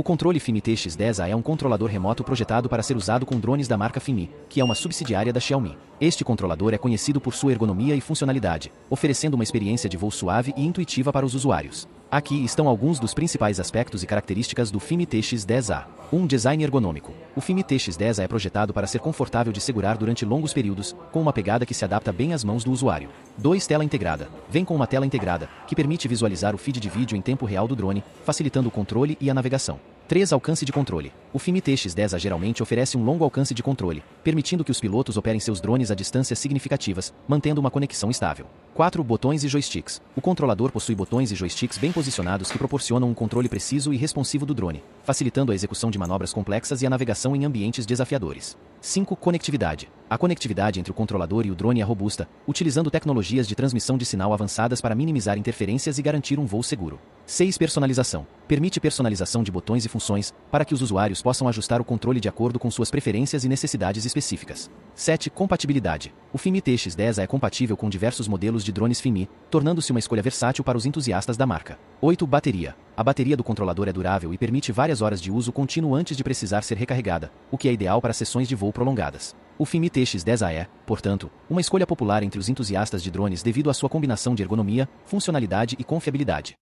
O controle Fimi tx 10A é um controlador remoto projetado para ser usado com drones da marca Fimi, que é uma subsidiária da Xiaomi. Este controlador é conhecido por sua ergonomia e funcionalidade, oferecendo uma experiência de voo suave e intuitiva para os usuários. Aqui estão alguns dos principais aspectos e características do Fimi TX10A. Um design ergonômico. O Fimi TX10A é projetado para ser confortável de segurar durante longos períodos, com uma pegada que se adapta bem às mãos do usuário. 2. Tela integrada. Vem com uma tela integrada, que permite visualizar o feed de vídeo em tempo real do drone, facilitando o controle e a navegação. 3. Alcance de controle. O FIMI TX-10A geralmente oferece um longo alcance de controle, permitindo que os pilotos operem seus drones a distâncias significativas, mantendo uma conexão estável. 4. Botões e joysticks. O controlador possui botões e joysticks bem posicionados que proporcionam um controle preciso e responsivo do drone, facilitando a execução de manobras complexas e a navegação em ambientes desafiadores. 5. Conectividade. A conectividade entre o controlador e o drone é robusta, utilizando tecnologias de transmissão de sinal avançadas para minimizar interferências e garantir um voo seguro. 6. Personalização. Permite personalização de botões e funções, para que os usuários possam ajustar o controle de acordo com suas preferências e necessidades específicas. 7. Compatibilidade. O FIMI TX10A é compatível com diversos modelos de drones FIMI, tornando-se uma escolha versátil para os entusiastas da marca. 8. Bateria. A bateria do controlador é durável e permite várias horas de uso contínuo antes de precisar ser recarregada, o que é ideal para sessões de voo prolongadas. O FIMI TX10A é, portanto, uma escolha popular entre os entusiastas de drones devido à sua combinação de ergonomia, funcionalidade e confiabilidade.